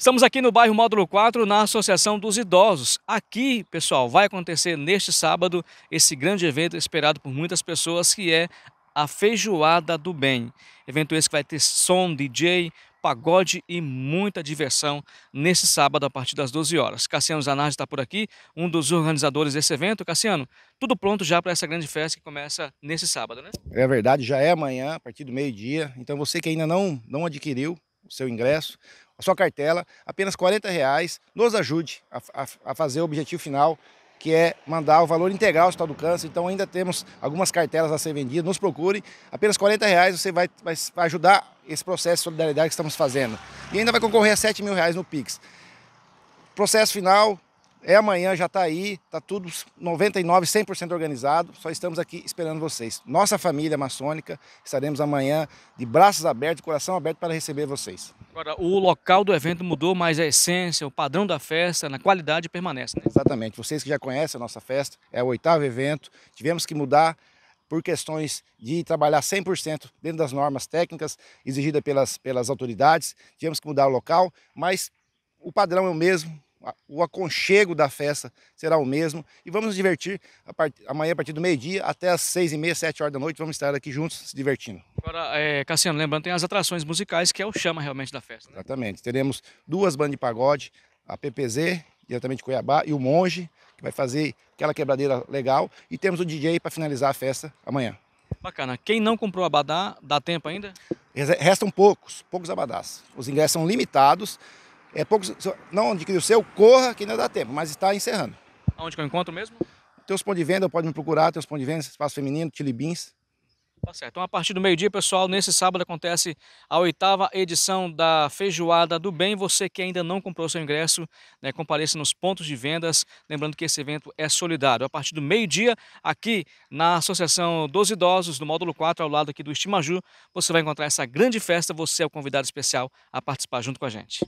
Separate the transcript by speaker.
Speaker 1: Estamos aqui no bairro Módulo 4, na Associação dos Idosos. Aqui, pessoal, vai acontecer neste sábado esse grande evento esperado por muitas pessoas, que é a Feijoada do Bem. Evento esse que vai ter som, DJ, pagode e muita diversão nesse sábado a partir das 12 horas. Cassiano Zanardi está por aqui, um dos organizadores desse evento. Cassiano, tudo pronto já para essa grande festa que começa nesse sábado, né?
Speaker 2: É verdade, já é amanhã, a partir do meio-dia. Então você que ainda não, não adquiriu o seu ingresso, a sua cartela, apenas 40 reais, nos ajude a, a, a fazer o objetivo final, que é mandar o valor integral ao Hospital do Câncer. Então ainda temos algumas cartelas a ser vendidas, nos procure. Apenas 40 reais você vai, vai, vai, ajudar esse processo de solidariedade que estamos fazendo. E ainda vai concorrer a 7 mil reais no Pix. Processo final é amanhã, já está aí, está tudo 99, 100% organizado. Só estamos aqui esperando vocês. Nossa família maçônica, estaremos amanhã de braços abertos, coração aberto para receber vocês.
Speaker 1: Agora, o local do evento mudou,
Speaker 2: mas a essência, o padrão
Speaker 1: da festa, na qualidade permanece. Né?
Speaker 2: Exatamente. Vocês que já conhecem a nossa festa, é o oitavo evento. Tivemos que mudar por questões de trabalhar 100% dentro das normas técnicas exigidas pelas, pelas autoridades. Tivemos que mudar o local, mas o padrão é o mesmo, o aconchego da festa será o mesmo. E vamos nos divertir a part... amanhã, a partir do meio-dia, até as seis e meia, sete horas da noite. Vamos estar aqui juntos, se divertindo.
Speaker 1: Agora, é, Cassiano, lembrando, tem as atrações musicais, que é o chama realmente da festa.
Speaker 2: Né? Exatamente. Teremos duas bandas de pagode, a PPZ, diretamente de Cuiabá, e o Monge, que vai fazer aquela quebradeira legal. E temos o DJ para finalizar a festa amanhã.
Speaker 1: Bacana. Quem não comprou abadá, dá tempo ainda?
Speaker 2: Restam poucos, poucos abadás. Os ingressos são limitados. É pouco, não adquiriu o seu, corra que não dá tempo, mas está encerrando.
Speaker 1: Onde que eu encontro mesmo?
Speaker 2: Tem os pontos de venda, pode me procurar, tem os pontos de venda, espaço feminino, Tilibins.
Speaker 1: Tá certo. Então, a partir do meio-dia, pessoal, nesse sábado acontece a oitava edição da Feijoada do Bem. Você que ainda não comprou seu ingresso, né, compareça nos pontos de vendas. Lembrando que esse evento é solidário. A partir do meio-dia, aqui na Associação dos Idosos, do módulo 4, ao lado aqui do Estimaju, você vai encontrar essa grande festa. Você é o convidado especial a participar junto com a gente.